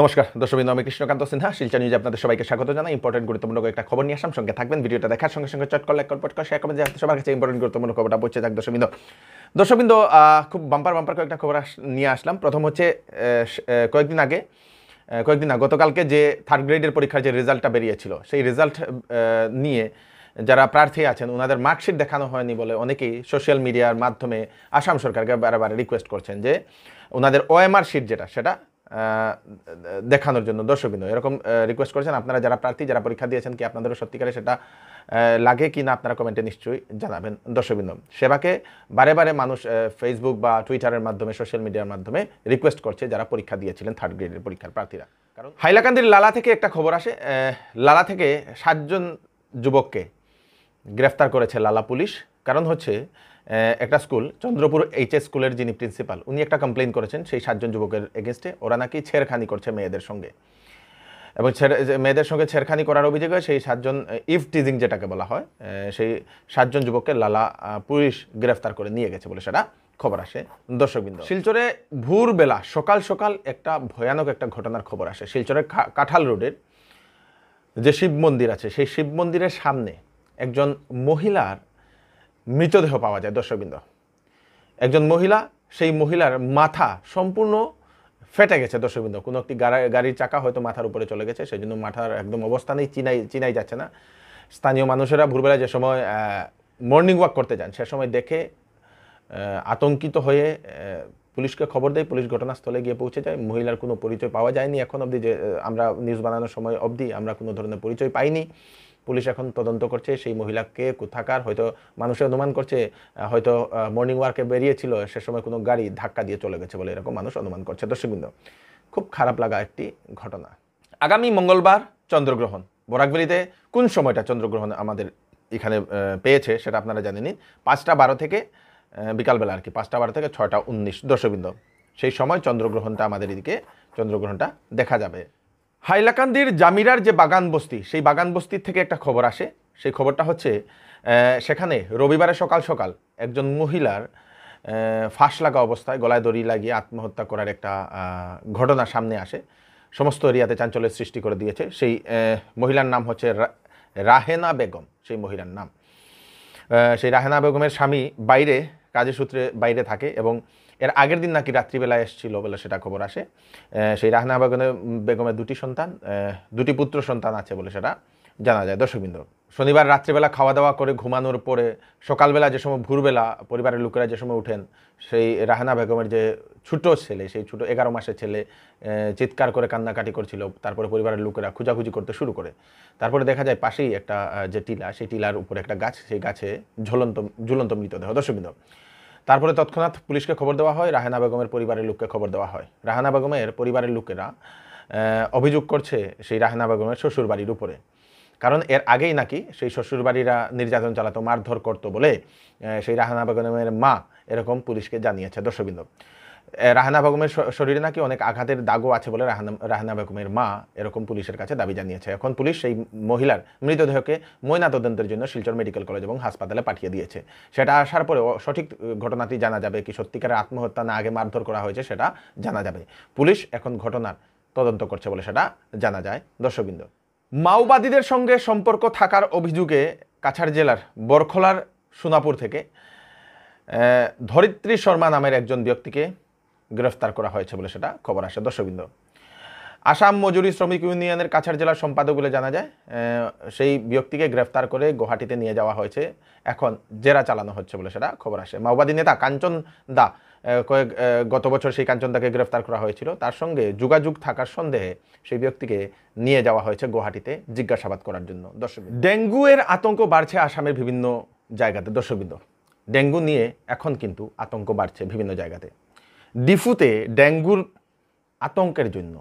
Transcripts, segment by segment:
নমস্কার দর্শক আমি কৃষ্ণকান্ত সিনহা শিলচর নিউজে আপনাদের সবাইকে স্বাগত জানাই ইম্পর্টেন্ট গুরুত্বপূর্ণ একটা খবর নিয়ে আসাম সঙ্গে থাকবেন ভিডিওটা দেখার সঙ্গে সঙ্গে চট করলে কল পটকা শেয়ার করবেন যে সবার কাছে ইম্পর্টেন্ট গুরুত্বপূর্ণ খবরটা পৌঁছে যাক দর্শক দর্শকবৃন্দ খুব বাম্পার বাম্পার কয়েকটা খবর নিয়ে আসলাম প্রথম হচ্ছে কয়েকদিন আগে কয়েকদিন আগে গতকালকে যে থার্ড গ্রেডের পরীক্ষার যে রেজাল্টটা বেরিয়েছিল সেই রেজাল্ট নিয়ে যারা প্রার্থী আছেন ওনাদের মার্কশিট দেখানো হয়নি বলে অনেকেই সোশ্যাল মিডিয়ার মাধ্যমে আসাম সরকারকে বারে বারে রিকোয়েস্ট করছেন যে ওনাদের ওএমআর শিট যেটা সেটা দেখানোর জন্য বিন্দু এরকম রিকোয়েস্ট করেছেন আপনারা যারা প্রার্থী যারা পরীক্ষা দিয়েছেন কি আপনাদেরও সত্যিকারে সেটা লাগে কি না আপনারা কমেন্টে নিশ্চয়ই জানাবেন বিন্দু সেবাকে বারে বারে মানুষ ফেসবুক বা টুইটারের মাধ্যমে সোশ্যাল মিডিয়ার মাধ্যমে রিকোয়েস্ট করছে যারা পরীক্ষা দিয়েছিলেন থার্ড গ্রেডের পরীক্ষার প্রার্থীরা কারণ হাইলাকান্দির লালা থেকে একটা খবর আসে লালা থেকে সাতজন যুবককে গ্রেফতার করেছে লালা পুলিশ কারণ হচ্ছে একটা স্কুল চন্দ্রপুর এইচএস স্কুলের যিনি প্রিন্সিপাল উনি একটা কমপ্লেন করেছেন সেই সাতজন যুবকের এগেনস্টে ওরা নাকি ছেড়খানি করছে মেয়েদের সঙ্গে এবং ছেড়ে মেয়েদের সঙ্গে ছেড়খানি করার অভিযোগে সেই সাতজন ইফ টিজিং যেটাকে বলা হয় সেই সাতজন যুবককে লালা পুলিশ গ্রেফতার করে নিয়ে গেছে বলে সেটা খবর আসে দর্শকবৃন্দ শিলচরে ভোরবেলা সকাল সকাল একটা ভয়ানক একটা ঘটনার খবর আসে শিলচরের কাঁঠাল রোডের যে শিব মন্দির আছে সেই শিব মন্দিরের সামনে একজন মহিলার মৃতদেহ পাওয়া যায় দর্শকবৃন্দ একজন মহিলা সেই মহিলার মাথা সম্পূর্ণ ফেটে গেছে দর্শকবৃন্দ কোনো একটি গাড়ির চাকা হয়তো মাথার উপরে চলে গেছে সেই জন্য মাথার একদম অবস্থানেই চিনাই চিনাই যাচ্ছে না স্থানীয় মানুষেরা ভোরবেলা যে সময় মর্নিং ওয়াক করতে যান সে সময় দেখে আতঙ্কিত হয়ে পুলিশকে খবর দেয় পুলিশ ঘটনাস্থলে গিয়ে পৌঁছে যায় মহিলার কোনো পরিচয় পাওয়া যায়নি এখন অবধি যে আমরা নিউজ বানানোর সময় অবধি আমরা কোনো ধরনের পরিচয় পাইনি পুলিশ এখন তদন্ত করছে সেই মহিলাকে কোথাকার হয়তো মানুষে অনুমান করছে হয়তো মর্নিং ওয়ার্কে বেরিয়েছিল সে সময় কোনো গাড়ি ধাক্কা দিয়ে চলে গেছে বলে এরকম মানুষ অনুমান করছে দর্শকবৃন্দ খুব খারাপ লাগা একটি ঘটনা আগামী মঙ্গলবার চন্দ্রগ্রহণ বরাকবেলিতে কোন সময়টা চন্দ্রগ্রহণ আমাদের এখানে পেয়েছে সেটা আপনারা নিন পাঁচটা বারো থেকে বিকালবেলা আর কি পাঁচটা বারো থেকে ছয়টা উনিশ দর্শকবৃন্দ সেই সময় চন্দ্রগ্রহণটা আমাদের এদিকে চন্দ্রগ্রহণটা দেখা যাবে হাইলাকান্দির জামিরার যে বাগান বস্তি সেই বাগান বস্তির থেকে একটা খবর আসে সেই খবরটা হচ্ছে সেখানে রবিবারে সকাল সকাল একজন মহিলার ফাঁস লাগা অবস্থায় গলায় দড়ি লাগিয়ে আত্মহত্যা করার একটা ঘটনা সামনে আসে সমস্ত এরিয়াতে চাঞ্চল্যের সৃষ্টি করে দিয়েছে সেই মহিলার নাম হচ্ছে রাহেনা বেগম সেই মহিলার নাম সেই রাহেনা বেগমের স্বামী বাইরে কাজের সূত্রে বাইরে থাকে এবং এর আগের দিন নাকি রাত্রিবেলায় এসেছিল বলে সেটা খবর আসে সেই রাহনা বেগমের বেগমের দুটি সন্তান দুটি পুত্র সন্তান আছে বলে সেটা জানা যায় দর্শকবৃন্দ শনিবার রাত্রিবেলা খাওয়া দাওয়া করে ঘুমানোর পরে সকালবেলা যে সময় ভোরবেলা পরিবারের লোকেরা যে সময় উঠেন সেই রাহানা বেগমের যে ছোট ছেলে সেই ছোট এগারো মাসের ছেলে চিৎকার করে কান্নাকাটি করছিল তারপরে পরিবারের লোকেরা খুঁজাখুঁজি করতে শুরু করে তারপরে দেখা যায় পাশেই একটা যে টিলা সেই টিলার উপরে একটা গাছ সেই গাছে ঝুলন্ত ঝুলন্ত মৃতদেহ দর্শকবৃন্দ তারপরে তৎক্ষণাৎ পুলিশকে খবর দেওয়া হয় রাহানা বেগমের পরিবারের লোককে খবর দেওয়া হয় রাহানা বেগমের পরিবারের লোকেরা অভিযোগ করছে সেই রাহানা বেগমের শ্বশুরবাড়ির উপরে কারণ এর আগেই নাকি সেই শ্বশুরবাড়িরা নির্যাতন চালাতো মারধর করতো বলে সেই রাহানা বেগমের মা এরকম পুলিশকে জানিয়েছে দর্শকবৃন্দ রাহানা বেগমের শরীরে নাকি অনেক আঘাতের দাগও আছে বলে রাহানা রাহানা বেগমের মা এরকম পুলিশের কাছে দাবি জানিয়েছে এখন পুলিশ সেই মহিলার মৃতদেহকে ময়নাতদন্তের জন্য শিলচর মেডিকেল কলেজ এবং হাসপাতালে পাঠিয়ে দিয়েছে সেটা আসার পরে সঠিক ঘটনাটি জানা যাবে কি সত্যিকারের আত্মহত্যা না আগে মারধর করা হয়েছে সেটা জানা যাবে পুলিশ এখন ঘটনার তদন্ত করছে বলে সেটা জানা যায় দর্শকবৃন্দ মাওবাদীদের সঙ্গে সম্পর্ক থাকার অভিযোগে কাছাড় জেলার বরখলার সোনাপুর থেকে ধরিত্রী শর্মা নামের একজন ব্যক্তিকে গ্রেফতার করা হয়েছে বলে সেটা খবর আসে দর্শকবৃন্দ আসাম মজুরি শ্রমিক ইউনিয়নের কাছাড় জেলার সম্পাদক বলে জানা যায় সেই ব্যক্তিকে গ্রেফতার করে গুয়াহাটিতে নিয়ে যাওয়া হয়েছে এখন জেরা চালানো হচ্ছে বলে সেটা খবর আসে মাওবাদী নেতা কাঞ্চন দা কয়েক গত বছর সেই কাঞ্চন দাকে গ্রেফতার করা হয়েছিল তার সঙ্গে যোগাযোগ থাকার সন্দেহে সেই ব্যক্তিকে নিয়ে যাওয়া হয়েছে গুয়াহাটিতে জিজ্ঞাসাবাদ করার জন্য দর্শক ডেঙ্গু এর আতঙ্ক বাড়ছে আসামের বিভিন্ন জায়গাতে দর্শকবৃন্দ ডেঙ্গু নিয়ে এখন কিন্তু আতঙ্ক বাড়ছে বিভিন্ন জায়গাতে ডিফুতে ডেঙ্গুর আতঙ্কের জন্য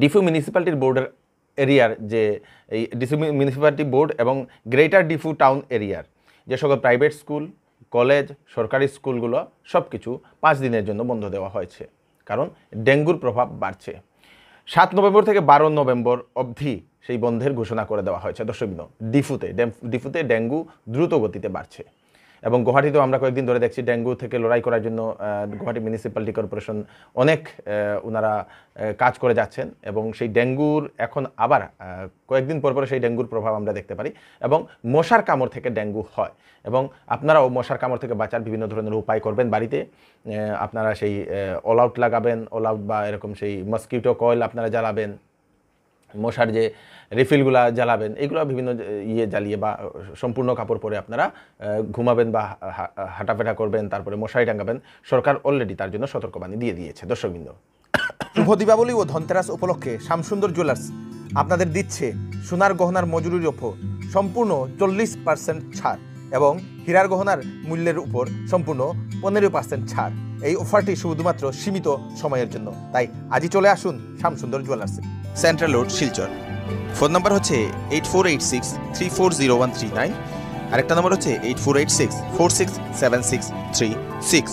ডিফু মিউনিসিপ্যালিটির বোর্ডের এরিয়ার যে এই ডিসু মিউনিসিপ্যালিটি বোর্ড এবং গ্রেটার ডিফু টাউন এরিয়ার যে সকল প্রাইভেট স্কুল কলেজ সরকারি স্কুলগুলো সব কিছু পাঁচ দিনের জন্য বন্ধ দেওয়া হয়েছে কারণ ডেঙ্গুর প্রভাব বাড়ছে সাত নভেম্বর থেকে বারো নভেম্বর অবধি সেই বন্ধের ঘোষণা করে দেওয়া হয়েছে দর্শক ডিফুতে ডিফুতে ডেঙ্গু দ্রুত গতিতে বাড়ছে এবং গুয়াহাটিতেও আমরা কয়েকদিন ধরে দেখছি ডেঙ্গু থেকে লড়াই করার জন্য গুয়াহাটি মিউনিসিপ্যালিটি কর্পোরেশন অনেক ওনারা কাজ করে যাচ্ছেন এবং সেই ডেঙ্গুর এখন আবার কয়েকদিন পর পরে সেই ডেঙ্গুর প্রভাব আমরা দেখতে পারি এবং মশার কামড় থেকে ডেঙ্গু হয় এবং আপনারাও মশার কামড় থেকে বাঁচার বিভিন্ন ধরনের উপায় করবেন বাড়িতে আপনারা সেই অল আউট লাগাবেন অল আউট বা এরকম সেই মস্কিউটো কয়েল আপনারা জ্বালাবেন মশার যে রিফিলগুলো জ্বালাবেন এগুলো বিভিন্ন ইয়ে জ্বালিয়ে বা সম্পূর্ণ কাপড় পরে আপনারা ঘুমাবেন বা হাঁটাফেটা করবেন তারপরে মশারি টাঙ্গাবেন সরকার অলরেডি তার জন্য সতর্কবাণী দিয়ে দিয়েছে দর্শকবৃন্দ শুভ দীপাবলি ও ধনতেরাস উপলক্ষে শ্যামসুন্দর জুয়েলার্স আপনাদের দিচ্ছে সোনার গহনার মজুরির ওপর সম্পূর্ণ চল্লিশ পার্সেন্ট ছাড় এবং হীরার গহনার মূল্যের উপর সম্পূর্ণ পনেরো পার্সেন্ট ছাড় এই অফারটি শুধুমাত্র সীমিত সময়ের জন্য তাই আজই চলে আসুন শ্যামসুন্দর জুয়েলার্সে central road Silchar phone number হচ্ছে eight four eight six three four zero one three nine আরেকটা নম্বর হচ্ছে eight four eight six four six seven six three six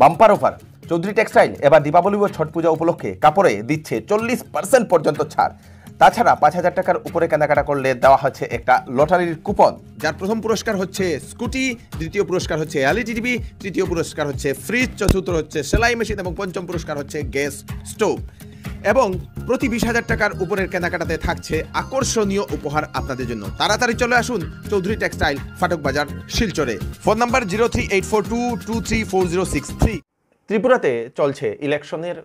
bumper offer Chowdhury textile এবার দীপাবলি ও ছট পূজা উপলক্ষে কাপড়ে দিচ্ছে চল্লিশ পার্সেন্ট পর্যন্ত ছাড় তাছাড়া পাঁচ হাজার টাকার উপরে কেনাকাটা করলে দেওয়া হচ্ছে একটা লটারির কুপন যার প্রথম পুরস্কার হচ্ছে স্কুটি দ্বিতীয় পুরস্কার হচ্ছে এলইডি টিভি তৃতীয় পুরস্কার হচ্ছে ফ্রিজ চতুর্থ হচ্ছে সেলাই মেশিন এবং পঞ্চম পুরস্কার হচ্ছে গ্যাস স্টোভ এবং প্রতি বিশ হাজার টাকার উপরের কেনাকাটাতে থাকছে আকর্ষণীয় উপহার আপনাদের জন্য তাড়াতাড়ি চলে আসুন চৌধুরী টেক্সটাইল ফাটক বাজার শিলচরে phone number zero three eight four two two three four zero six three ত্রিপুরাতে চলছে ইলেকশনের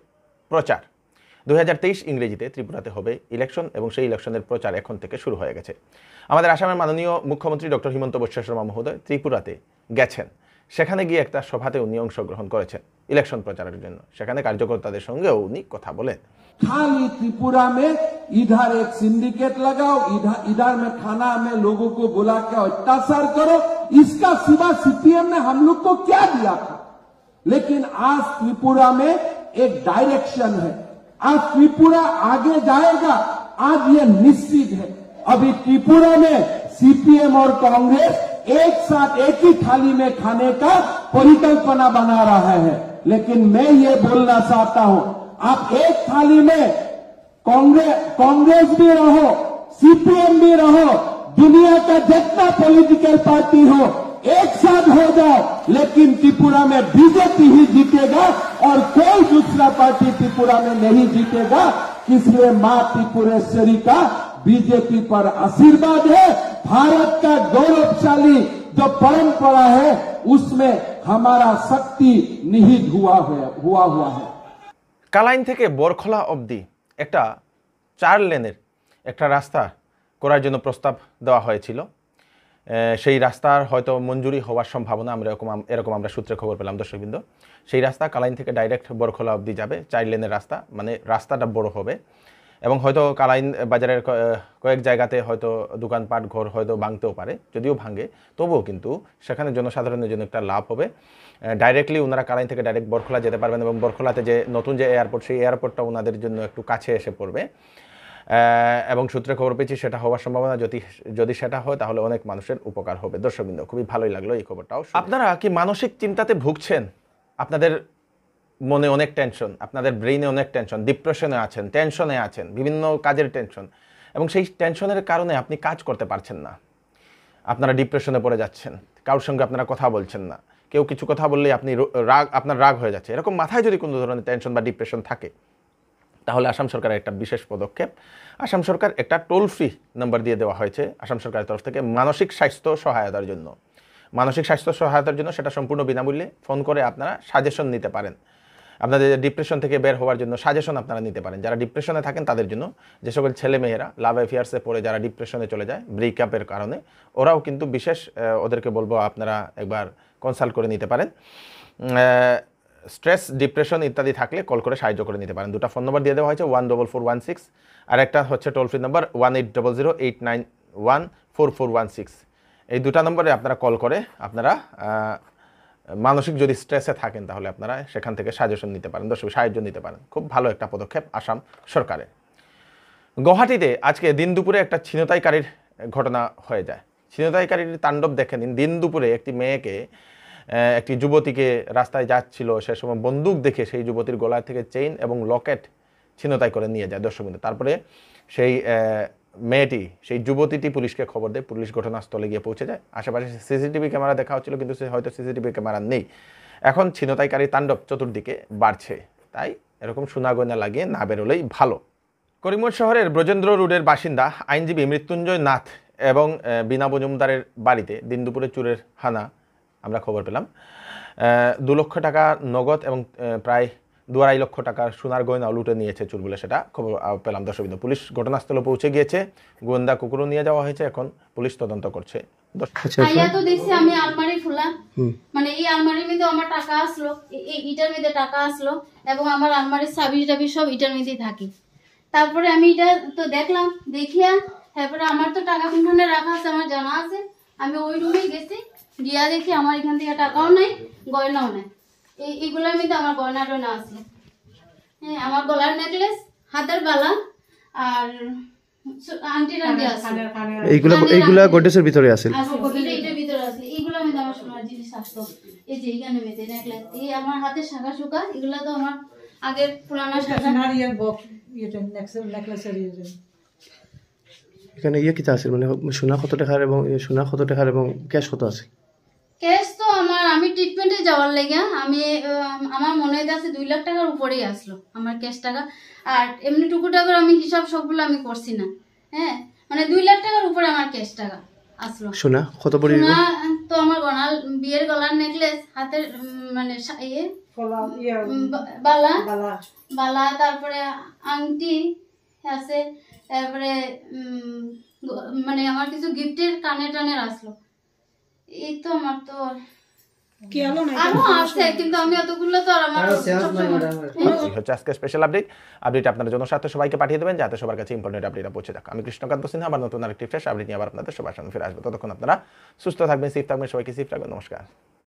প্রচার দু ইংরেজিতে ত্রিপুরাতে হবে ইলেকশন এবং সেই ইলেকশনের প্রচার এখন থেকে শুরু হয়ে গেছে আমাদের আসামের মাননীয় মুখ্যমন্ত্রী ডক্টর হিমন্ত বিশ্ব শর্মা মহোদয় ত্রিপুরাতে গেছেন সেখানে গিয়ে একটা সভাতে উনি অংশগ্রহণ করেছেন ইলেকশন প্রচারের জন্য সেখানে কার্যকর্তাদের সঙ্গে উনি কথা বলেন খালি ত্রিপুরা মে ইধার এক সিন্ডিকেট লাগাও ইধার মে থানা মে লোগো বোলা কে অত্যাচার করো ইসকা সিবা সিপিএম নে হাম লোক কো ক্যা দিয়া থা লেকিন আজ ত্রিপুরা মে এক ডাইরেকশন হ্যায় আজ ত্রিপুরা আগে যায়েগা আজ ইয়ে নিশ্চিত হ্যায় অভি ত্রিপুরা মে সিপিএম অর কংগ্রেস एक साथ एक ही थाली में खाने का परिकल्पना बना रहा है लेकिन मैं ये बोलना चाहता हूं आप एक थाली में कांग्रेस कांग्रेस भी रहो सीपीएम भी रहो दुनिया का जितना पॉलिटिकल पार्टी हो एक साथ हो जाओ लेकिन त्रिपुरा में बीजेपी ही जीतेगा और कोई दूसरा पार्टी त्रिपुरा में नहीं जीतेगा किसलिए मां त्रिपुरेश्वरी का बीजेपी पर आशीर्वाद है भारत का गौरवशाली जो परंपरा है उसमें हमारा शक्ति निहित हुआ हुआ हुआ है কালাইন থেকে বরখলা অবধি একটা চার লেনের একটা রাস্তা করার জন্য প্রস্তাব দেওয়া হয়েছিল সেই রাস্তার হয়তো মঞ্জুরি হওয়ার সম্ভাবনা আমরা এরকম এরকম আমরা সূত্রে খবর পেলাম দর্শকবৃন্দ সেই রাস্তা কালাইন থেকে ডাইরেক্ট বরখলা অবধি যাবে চার লেনের রাস্তা মানে রাস্তাটা বড় হবে এবং হয়তো কালাইন বাজারের কয়েক জায়গাতে হয়তো দোকানপাট ঘর হয়তো ভাঙতেও পারে যদিও ভাঙে তবুও কিন্তু সেখানে জনসাধারণের জন্য একটা লাভ হবে ডাইরেক্টলি ওনারা কালাইন থেকে ডাইরেক্ট বরখোলা যেতে পারবেন এবং বরখোলাতে যে নতুন যে এয়ারপোর্ট সেই এয়ারপোর্টটা ওনাদের জন্য একটু কাছে এসে পড়বে এবং সূত্রে খবর পেয়েছি সেটা হওয়ার সম্ভাবনা যদি যদি সেটা হয় তাহলে অনেক মানুষের উপকার হবে দর্শকবৃন্দ খুবই ভালোই লাগলো এই খবরটাও আপনারা কি মানসিক চিন্তাতে ভুগছেন আপনাদের মনে অনেক টেনশন আপনাদের ব্রেইনে অনেক টেনশন ডিপ্রেশনে আছেন টেনশনে আছেন বিভিন্ন কাজের টেনশন এবং সেই টেনশনের কারণে আপনি কাজ করতে পারছেন না আপনারা ডিপ্রেশনে পড়ে যাচ্ছেন কারোর সঙ্গে আপনারা কথা বলছেন না কেউ কিছু কথা বললেই আপনি রাগ আপনার রাগ হয়ে যাচ্ছে এরকম মাথায় যদি কোনো ধরনের টেনশন বা ডিপ্রেশন থাকে তাহলে আসাম সরকারের একটা বিশেষ পদক্ষেপ আসাম সরকার একটা টোল ফ্রি নাম্বার দিয়ে দেওয়া হয়েছে আসাম সরকারের তরফ থেকে মানসিক স্বাস্থ্য সহায়তার জন্য মানসিক স্বাস্থ্য সহায়তার জন্য সেটা সম্পূর্ণ বিনামূল্যে ফোন করে আপনারা সাজেশন নিতে পারেন আপনাদের ডিপ্রেশন থেকে বের হওয়ার জন্য সাজেশন আপনারা নিতে পারেন যারা ডিপ্রেশনে থাকেন তাদের জন্য যে সকল ছেলেমেয়েরা লাভ অ্যাফেয়ার্সে পড়ে যারা ডিপ্রেশনে চলে যায় ব্রেকআপের কারণে ওরাও কিন্তু বিশেষ ওদেরকে বলবো আপনারা একবার কনসাল্ট করে নিতে পারেন স্ট্রেস ডিপ্রেশন ইত্যাদি থাকলে কল করে সাহায্য করে নিতে পারেন দুটো ফোন নম্বর দিয়ে দেওয়া হয়েছে one double four one six আর একটা হচ্ছে toll free number one eight double zero eight nine one four four one six এই দুটা নম্বরে আপনারা কল করে আপনারা মানসিক যদি স্ট্রেসে থাকেন তাহলে আপনারা সেখান থেকে সাজেশন নিতে পারেন দর্শক সাহায্য নিতে পারেন খুব ভালো একটা পদক্ষেপ আসাম সরকারের গুয়াহাটিতে আজকে দিন দুপুরে একটা ছিনতাইকারীর ঘটনা হয়ে যায় ছিনতাইকারীর তাণ্ডব দেখে নিন দিন দুপুরে একটি মেয়েকে একটি যুবতীকে রাস্তায় যাচ্ছিল সে সময় বন্দুক দেখে সেই যুবতীর গলা থেকে চেইন এবং লকেট ছিনতাই করে নিয়ে যায় দর্শক তারপরে সেই মেয়েটি সেই যুবতীটি পুলিশকে খবর দেয় পুলিশ ঘটনাস্থলে গিয়ে পৌঁছে যায় আশেপাশে সিসিটিভি ক্যামেরা দেখা হচ্ছিল কিন্তু সে হয়তো সিসিটিভি ক্যামেরা নেই এখন ছিনতাইকারী তাণ্ডব চতুর্দিকে বাড়ছে তাই এরকম সুনাগোনা লাগিয়ে না বেরোলেই ভালো করিমগঞ্জ শহরের ব্রজেন্দ্র রোডের বাসিন্দা আইনজীবী মৃত্যুঞ্জয় নাথ এবং বিনা মজুমদারের বাড়িতে দিন দুপুরে চুরের হানা আমরা খবর পেলাম দু লক্ষ টাকা নগদ এবং প্রায় দু আড়াই লক্ষ টাকার সোনার গয়না লুটে নিয়েছে চুর বলে সেটা খবর পেলাম দর্শকবিন্দু পুলিশ ঘটনাস্থলে পৌঁছে গিয়েছে গোয়েন্দা কুকুরও নিয়ে যাওয়া হয়েছে এখন পুলিশ তদন্ত করছে আচ্ছা, আচ্ছা। আলমারি খোলা মানে এই আলমারির আমার টাকা আসলো ইটার মধ্যে টাকা আসলো এবং আমার আলমারির চাবি টাবি সব ইটার মধ্যেই থাকে তারপরে আমি এটা তো দেখলাম দেখিয়া তারপরে আমার তো টাকা কোনখানে রাখা আছে আমার জানা আছে আমি ওই রুমে গেছি গিয়া দেখি আমার এখান থেকে টাকাও নাই গয়নাও নাই এই এগুলোর মধ্যে আমার গয়না টয়না আছে হ্যাঁ আমার গলার নেকলেস হাতের বালা আর ভিতরে আছে এই আমার শাখা তো আমার আগের পুরানো এখানে ইয়ে কিতা আছে মানে সোনা কত টাকার এবং সোনা কত টাকার এবং ক্যাশ কত আছে ক্যাশ আমি ট্রিটমেন্টে যাওয়ার লেগে আমি আমার মনে হয় আছে দুই লাখ টাকার উপরেই আসলো আমার ক্যাশ টাকা আর এমনি টুকু টাকার আমি হিসাব সবগুলো আমি করছি না হ্যাঁ মানে দুই লাখ টাকার উপরে আমার ক্যাশ টাকা আসলো শোনা কত পড়ি না তো আমার গলার বিয়ের গলার নেকলেস হাতের মানে ইয়ে বালা বালা তারপরে আংটি আছে তারপরে মানে আমার কিছু গিফটের কানে টানের আসলো এই তো আমার তো আমি স্পেশাল আচ্ছা, সবাইকে পাঠিয়ে দেবেন যাতে সবার কাছে আমি কৃষ্ণকান্ত সিনহা আমার নতুন আরেকটি ফ্রেশ আপডেট নিয়ে আবার আপনাদের সবার ফিরে আসবো ততক্ষণ আপনারা সুস্থ থাকবেন সেফ থাকবেন সবাইকে সেফ থাকবেন নমস্কার